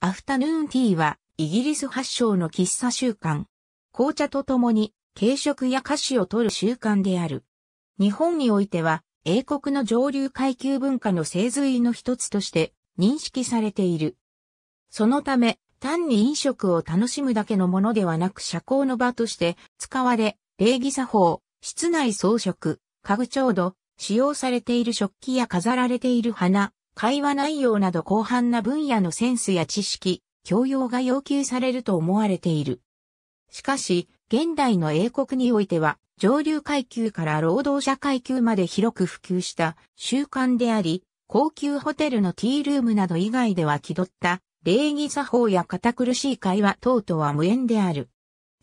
アフタヌーンティーはイギリス発祥の喫茶習慣。紅茶と共に軽食や菓子を取る習慣である。日本においては英国の上流階級文化の精髄の一つとして認識されている。そのため単に飲食を楽しむだけのものではなく社交の場として使われ、礼儀作法、室内装飾、家具調度、使用されている食器や飾られている花、会話内容など広範な分野のセンスや知識、教養が要求されると思われている。しかし、現代の英国においては、上流階級から労働者階級まで広く普及した習慣であり、高級ホテルのティールームなど以外では気取った礼儀作法や堅苦しい会話等とは無縁である。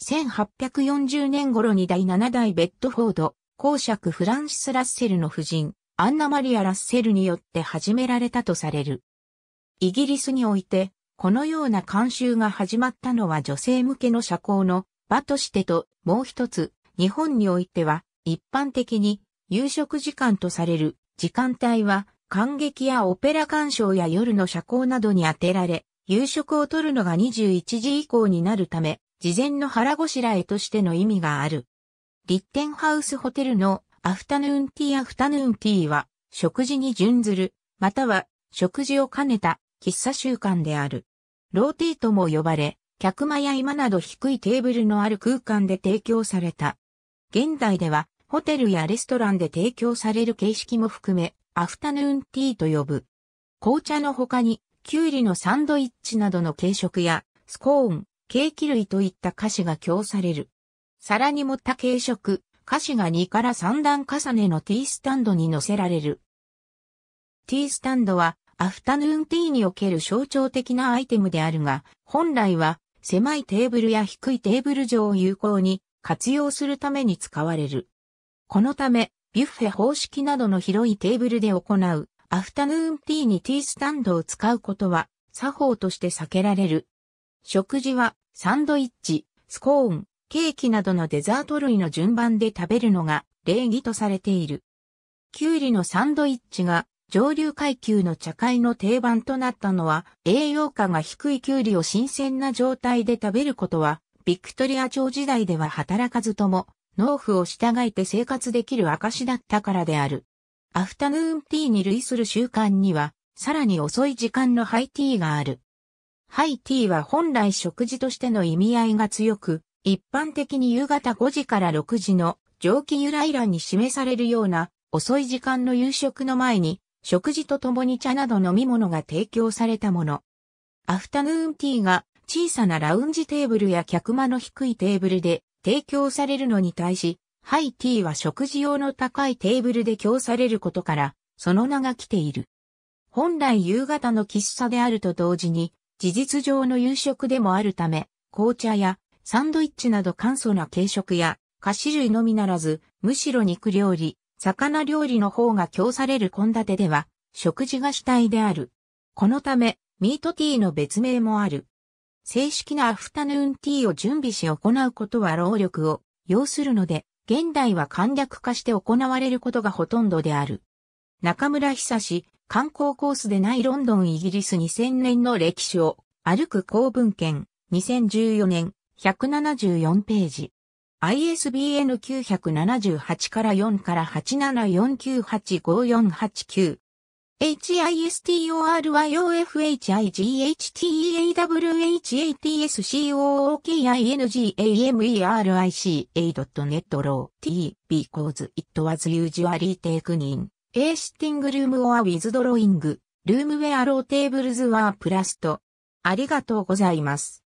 1840年頃に第7代ベッドフォード、公爵フランシス・ラッセルの夫人、アンナ・マリア・ラッセルによって始められたとされる。イギリスにおいて、このような慣習が始まったのは女性向けの社交の場としてと、もう一つ、日本においては、一般的に、夕食時間とされる時間帯は、感激やオペラ鑑賞や夜の社交などに充てられ、夕食をとるのが21時以降になるため、事前の腹ごしらえとしての意味がある。リッテンハウスホテルのアフタヌーンティーアフタヌーンティーは、食事に準ずる、または、食事を兼ねた、喫茶習慣である。ローティーとも呼ばれ、客間や居間など低いテーブルのある空間で提供された。現代では、ホテルやレストランで提供される形式も含め、アフタヌーンティーと呼ぶ。紅茶の他に、キュウリのサンドイッチなどの軽食や、スコーン、ケーキ類といった菓子が供される。皿に盛った軽食、歌詞が2から3段重ねのティースタンドに乗せられる。ティースタンドはアフタヌーンティーにおける象徴的なアイテムであるが、本来は狭いテーブルや低いテーブル上を有効に活用するために使われる。このため、ビュッフェ方式などの広いテーブルで行うアフタヌーンティーにティースタンドを使うことは作法として避けられる。食事はサンドイッチ、スコーン、ケーキなどのデザート類の順番で食べるのが礼儀とされている。キュウリのサンドイッチが上流階級の茶会の定番となったのは栄養価が低いキュウリを新鮮な状態で食べることはビクトリア朝時代では働かずとも農夫を従えて生活できる証だったからである。アフタヌーンティーに類する習慣にはさらに遅い時間のハイティーがある。ハイティーは本来食事としての意味合いが強く、一般的に夕方5時から6時の蒸気由来欄に示されるような遅い時間の夕食の前に食事とともに茶など飲み物が提供されたもの。アフタヌーンティーが小さなラウンジテーブルや客間の低いテーブルで提供されるのに対し、ハイティーは食事用の高いテーブルで供されることから、その名が来ている。本来夕方の喫茶であると同時に、事実上の夕食でもあるため、紅茶やサンドイッチなど簡素な軽食や、菓子類のみならず、むしろ肉料理、魚料理の方が供される献立では、食事が主体である。このため、ミートティーの別名もある。正式なアフタヌーンティーを準備し行うことは労力を要するので、現代は簡略化して行われることがほとんどである。中村久志、観光コースでないロンドンイギリス2000年の歴史を歩く公文献2014年174ページ。ISBN 978から4から874985489。h i s t o r y o f h i g h t e a w h a t s c o o k i n g a m e r i c a n e t row t because it was usually taken in a sitting room or with drawing room where r o tables were placed. ありがとうございます。